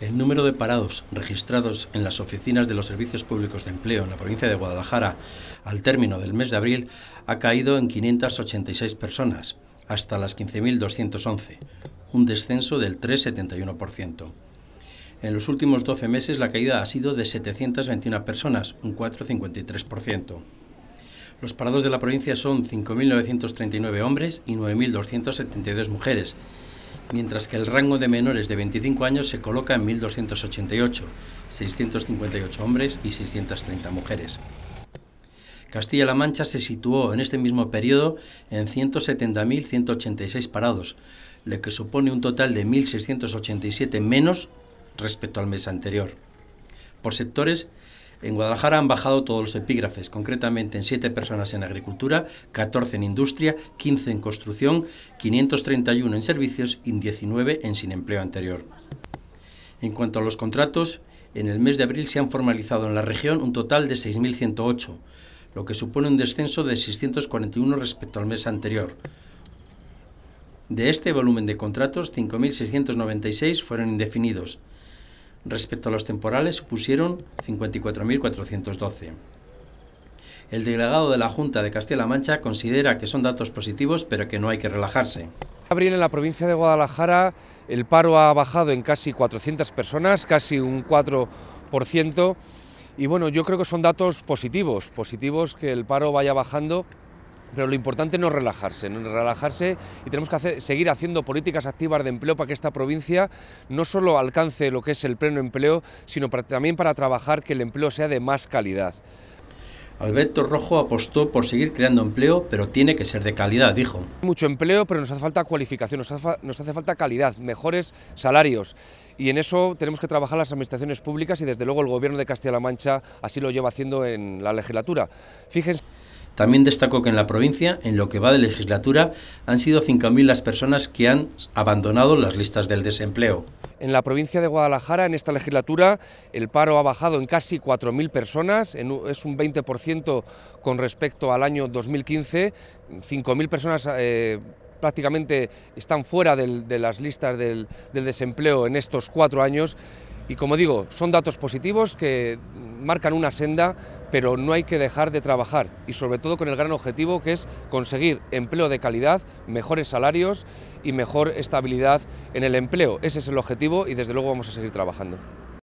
El número de parados registrados en las oficinas de los servicios públicos de empleo en la provincia de Guadalajara al término del mes de abril ha caído en 586 personas, hasta las 15.211, un descenso del 3,71%. En los últimos 12 meses la caída ha sido de 721 personas, un 4,53%. Los parados de la provincia son 5.939 hombres y 9.272 mujeres, mientras que el rango de menores de 25 años se coloca en 1.288, 658 hombres y 630 mujeres. Castilla-La Mancha se situó en este mismo periodo en 170.186 parados, lo que supone un total de 1.687 menos respecto al mes anterior. Por sectores, en Guadalajara han bajado todos los epígrafes, concretamente en 7 personas en agricultura, 14 en industria, 15 en construcción, 531 en servicios y 19 en sin empleo anterior. En cuanto a los contratos, en el mes de abril se han formalizado en la región un total de 6.108, lo que supone un descenso de 641 respecto al mes anterior. De este volumen de contratos, 5.696 fueron indefinidos, respecto a los temporales supusieron 54.412. El delegado de la Junta de Castilla-La Mancha considera que son datos positivos, pero que no hay que relajarse. Abril en la provincia de Guadalajara el paro ha bajado en casi 400 personas, casi un 4%, y bueno, yo creo que son datos positivos, positivos que el paro vaya bajando. Pero lo importante no es relajarse, no relajarse y tenemos que seguir haciendo políticas activas de empleo para que esta provincia no solo alcance lo que es el pleno empleo, sino también para trabajar que el empleo sea de más calidad. Alberto Rojo apostó por seguir creando empleo, pero tiene que ser de calidad, dijo. Mucho empleo, pero nos hace falta cualificación, nos hace, nos hace, falta calidad, mejores salarios. Y en eso tenemos que trabajar las administraciones públicas y desde luego el gobierno de Castilla-La Mancha así lo lleva haciendo en la legislatura. Fíjense. También destacó que en la provincia, en lo que va de legislatura, han sido 5.000 las personas que han abandonado las listas del desempleo. En la provincia de Guadalajara, en esta legislatura, el paro ha bajado en casi 4.000 personas, es un 20% con respecto al año 2015, 5.000 personas... Eh, prácticamente están fuera de las listas del desempleo en estos cuatro años y como digo, son datos positivos que marcan una senda, pero no hay que dejar de trabajar y sobre todo con el gran objetivo que es conseguir empleo de calidad, mejores salarios y mejor estabilidad en el empleo. Ese es el objetivo y desde luego vamos a seguir trabajando.